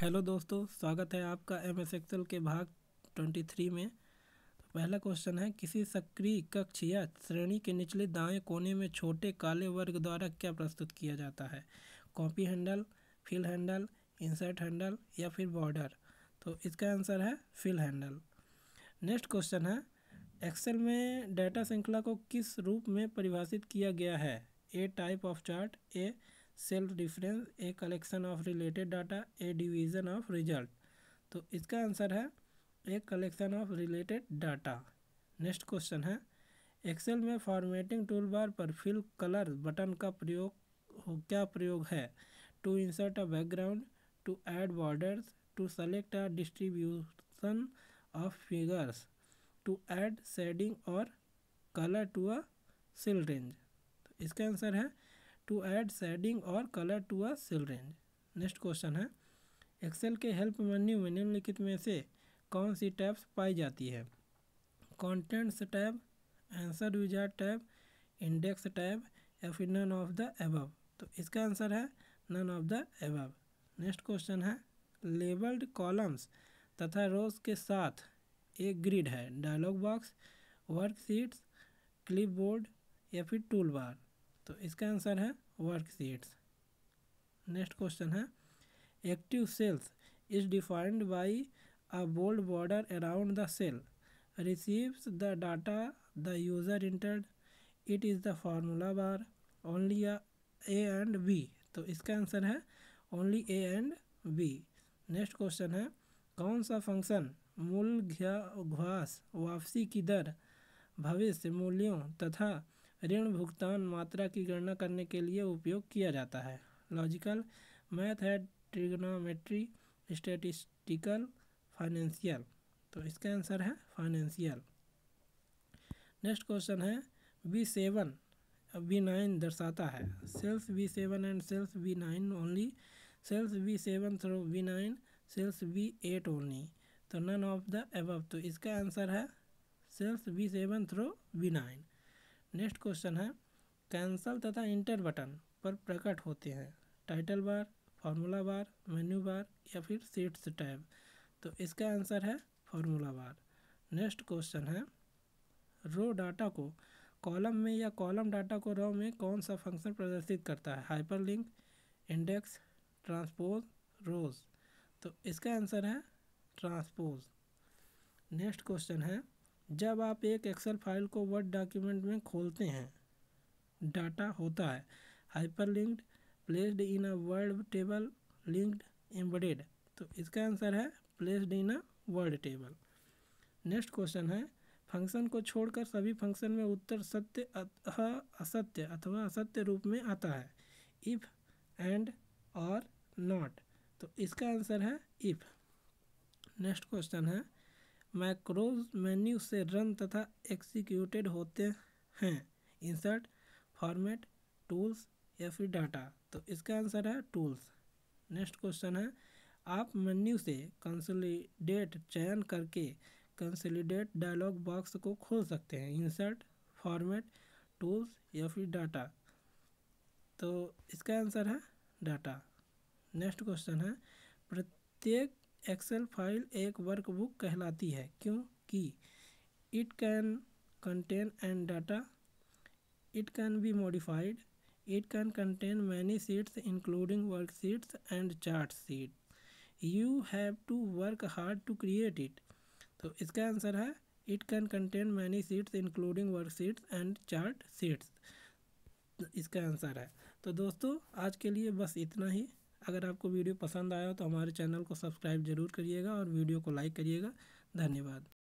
hello दोस्तों स्वागत है आपका एम एस एक्सल के भाग ट्वेंटी थ्री में तो पहला क्वेश्चन है किसी सक्रिय कक्ष या श्रेणी के निचले दाएं कोने में छोटे काले वर्ग द्वारा क्या प्रस्तुत किया जाता है copy handle fill handle insert handle या फिर बॉर्डर तो इसका आंसर है फिल हैंडल नेक्स्ट क्वेश्चन है एक्सेल में डाटा श्रृंखला को किस रूप में परिभाषित किया गया है a type of chart a self difference a collection of related data a division of result तो इसका आंसर है a collection of related data next question है एक्सेल में फॉर्मेटिंग टूल बार पर फिल कलर बटन का प्रयोग हो क्या प्रयोग है to insert a background to add borders to select a distribution of figures to add shading और colour to a cell range तो इसका आंसर है टू ऐड शेडिंग और colour to a cell range next question है Excel के help menu में निम्नलिखित में से कौन सी टैब्स पाई जाती है contents tab answer wizard tab index tab या फिर नन ऑफ द एबव तो इसका आंसर है none of the above next question है लेबल्ड कॉलम्स तथा रोज के साथ एक ग्रिड है डायलॉग बॉक्स वर्कशीट्स क्लिपबोर्ड या फिर टूल बार तो इसका आंसर है वर्कशीट्स नेक्स्ट क्वेश्चन है active cells is defined by a bold border around the cell receives the data the user entered it is the formula bar only A and B तो इसका answer है only A and B next question है कौन सा function मूल घास वापसी की दर भविष्य मूल्यों तथा ऋण भुगतान मात्रा की गणना करने के लिए उपयोग किया जाता है लॉजिकल मैथ है ट्रिग्नोमेट्री स्टेटिस्टिकल फाइनेंशियल तो इसका आंसर है फाइनेंशियल नेक्स्ट क्वेश्चन है बी सेवन बी नाइन दर्शाता है cells V seven and cells V nine only cells V seven through V nine cells V eight only तो none of the above तो इसका answer है cells V seven through V nine next question है cancel तथा enter button पर प्रकट होते हैं टाइटल बार फार्मूला बार मेन्यू बार या फिर सीट्स टैब तो इसका आंसर है फार्मूला बार नेक्स्ट क्वेश्चन है रो डाटा को कॉलम में या कॉलम डाटा को रो में कौन सा फंक्शन प्रदर्शित करता है हाइपरलिंक इंडेक्स ट्रांसपोज रोज तो इसका आंसर है ट्रांसपोज नेक्स्ट क्वेश्चन है जब आप एक एक्सेल फाइल को वर्ड डॉक्यूमेंट में खोलते हैं डाटा होता है hyperlinked placed in a Word table linked embedded तो इसका आंसर है placed in a Word table next question है फंक्शन को छोड़कर सभी फंक्शन में उत्तर सत्य असत्य अथवा असत्य रूप में आता है इफ़ एंड और नॉट तो इसका आंसर है इफ़ नेक्स्ट क्वेश्चन है मैक्रोज मेन्यू से रन तथा एक्सिक्यूटेड होते हैं इंसर्ट फॉर्मेट टूल्स या फिर डाटा तो इसका आंसर है टूल्स नेक्स्ट क्वेश्चन है आप मेन्यू से कंसोलिडेट चयन करके कंसोलिडेट डायलॉग बॉक्स को खोल सकते हैं इंसर्ट फॉर्मेट टूल्स या फिर डाटा तो इसका आंसर है डाटा नेक्स्ट क्वेश्चन है प्रत्येक एक्सेल फाइल एक वर्कबुक कहलाती है क्योंकि it can contain and data it can be modified it can contain many sheets including work sheets and chart sheet you have to work hard to create it तो इसका answer है it can contain many sheets including work sheets and chart sheets तो इसका answer है तो दोस्तों आज के लिए बस इतना ही अगर आपको वीडियो पसंद आया हो तो हमारे चैनल को सब्सक्राइब ज़रूर करिएगा और वीडियो को लाइक करिएगा धन्यवाद